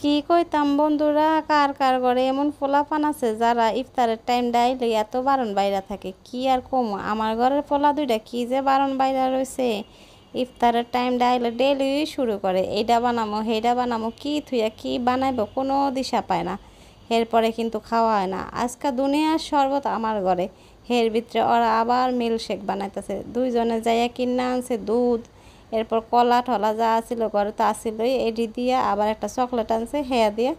কি কইতাম বন্ধুরা কার কার ঘরে এমন ফোলাফান আছে যারা ইফতারের টাইম ডাইলে এত বারণ বাইরা থাকে কি আর কম আমার ঘরের ফোলা দুইটা কি যে বারণ বাইরা রয়েছে ইফতারের টাইম ডাইলে ডেলি শুরু করে এইটা বানামো হেডা বানামো কি থুইয়া কি বানাইব কোনো দিশা পায় না এরপরে কিন্তু খাওয়া হয় না আজকা দুনিয়ার শরবত আমার ঘরে হের ভিতরে ওরা আবার মিল্কশেক বানাইতেছে দুইজনে যাইয়া কিনা আনছে দুধ এরপর কলা ঠলা যা আসিল ঘরে তা আসিল এডি দিয়ে আবার একটা চকলেট আনছে হেয়া দিয়ে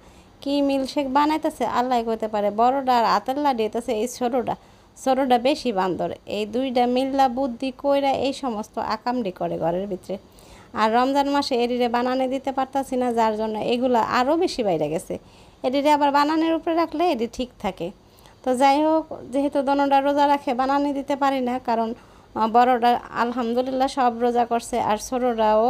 কি শেক বানাইতেছে আল্লাহ কইতে পারে বড়ডা আর আতাল্লা দিতেছে এই ছোটোটা ছোটোটা বেশি বান্দর এই দুইটা মিল্লা বুদ্ধি কইরা এই সমস্ত আকামডি করে ঘরের ভিতরে আর রমজান মাসে এডিরে বানানে দিতে পারতাছি না যার জন্য এগুলো আরও বেশি বাইরে গেছে এডিরে আবার বানানের উপরে রাখলে এডি ঠিক থাকে তো যাই হোক যেহেতু দনোডা রোজা রাখে বানানে দিতে পারি না কারণ বড়রা আলহামদুলিল্লাহ সব রোজা করছে আর ছোটরাও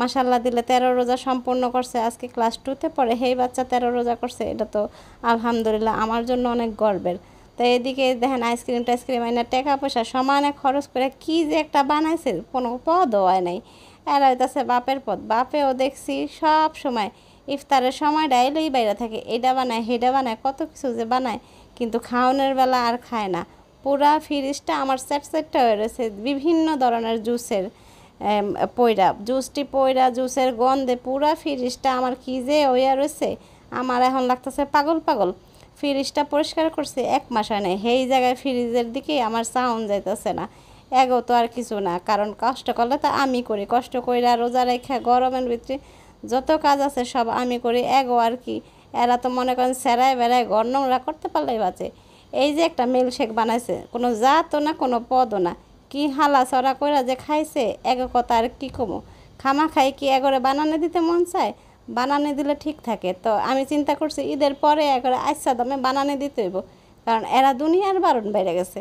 মাসাল্লাহ দিলে তেরো রোজা সম্পূর্ণ করছে আজকে ক্লাস টুতে পড়ে হেই বাচ্চা তেরো রোজা করছে এটা তো আলহামদুলিল্লাহ আমার জন্য অনেক গর্বের তো এদিকে দেখেন আইসক্রিম টাইসক্রিম আইনা টাকা পয়সা সমানে খরচ করে কি যে একটা বানাইছে কোনো পদও হয় নাই এরা হইতাছে বাপের পদ বাপেও দেখছি সব সময় ইফতারের সময় ডাইলেই বাইরে থাকে এটা বানায় হেডা বানায় কত কিছু যে বানায় কিন্তু খাওয়ানোর বেলা আর খায় না পুরা ফ্রিজটা আমার সেট সেটটা হয়ে রয়েছে বিভিন্ন ধরনের জুসের পয়রা জুসটি পয়রা জুসের গন্ধে পুরা ফ্রিজটা আমার কি যে ওয়া রয়েছে আমার এখন লাগতেছে পাগল পাগল ফ্রিজটা পরিষ্কার করছে এক মাস হয় না সেই জায়গায় ফ্রিজের দিকে আমার সাউন্ড যাইতেছে না এগো তো আর কিছু না কারণ কষ্ট করলে তো আমি করি কষ্ট কইরা রোজা রেখা গরমের ভিতরে যত কাজ আছে সব আমি করি এগো আর কি এরা তো মনে করেন সেরায় বেড়ায় ঘর নোংরা করতে পারলেই বাঁচে এই যে একটা শেক বানাইছে কোনো জাতও না কোনো পদও না কি হালা সরা কইরা যে খাইছে এক কথা আর কী কমো খামা খাই কি একরে বানানে দিতে মন চায় বানানে দিলে ঠিক থাকে তো আমি চিন্তা করছি ঈদের পরে একরে আচ্ছা দমে বানানে দিতে হইব কারণ এরা দুনিয়ার বারণ বাইরে গেছে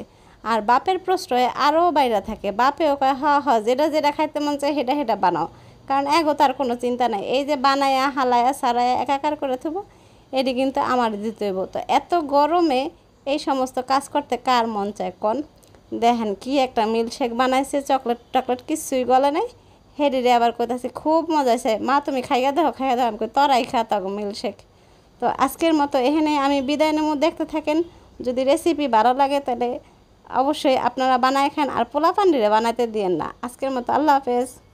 আর বাপের প্রশ্রয়ে আরও বাইরে থাকে বাপেও কয় হ হ যেটা যেটা খাইতে মন চায় সেটা সেটা বানাও কারণ এগো তার কোনো চিন্তা নাই এই যে বানায়া হালায়া সারায়া একাকার করে থব এটি কিন্তু আমার দিতে হইব তো এত গরমে এই সমস্ত কাজ করতে কার মন চায় কোন দেখেন কি একটা মিল্কশেক বানাইছে চকলেট টকলেট কিছুই গলে নাই রে আবার কইতাছে খুব মজা আছে মা তুমি খাইয়া দেখো খাইয়া দেখো আমি তরাই খা তো মিল্কশেক তো আজকের মতো এখানে আমি বিদায় নেমু দেখতে থাকেন যদি রেসিপি ভালো লাগে তাহলে অবশ্যই আপনারা বানায় খান আর পোলা পান্ডিরে বানাতে দিয়েন না আজকের মতো আল্লাহ হাফেজ